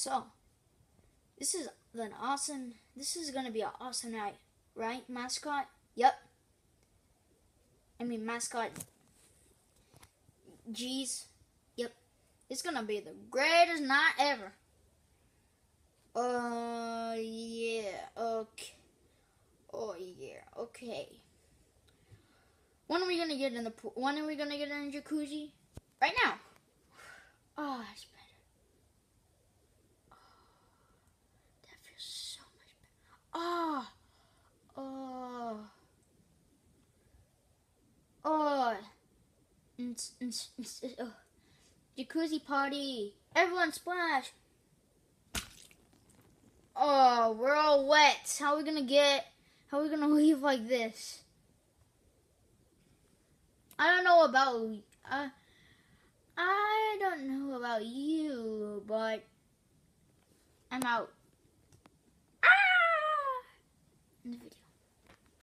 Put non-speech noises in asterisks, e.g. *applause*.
So, this is an awesome, this is going to be an awesome night, right, mascot? Yep. I mean, mascot. Jeez. Yep. It's going to be the greatest night ever. Uh, yeah. Okay. Oh, yeah. Okay. When are we going to get in the pool? When are we going to get in the jacuzzi? Right now. Oh, oh. jacuzzi party! Everyone splash! Oh, we're all wet. How are we gonna get? How are we gonna *laughs* leave like this? I don't know about. Uh, I don't know about you, but I'm out.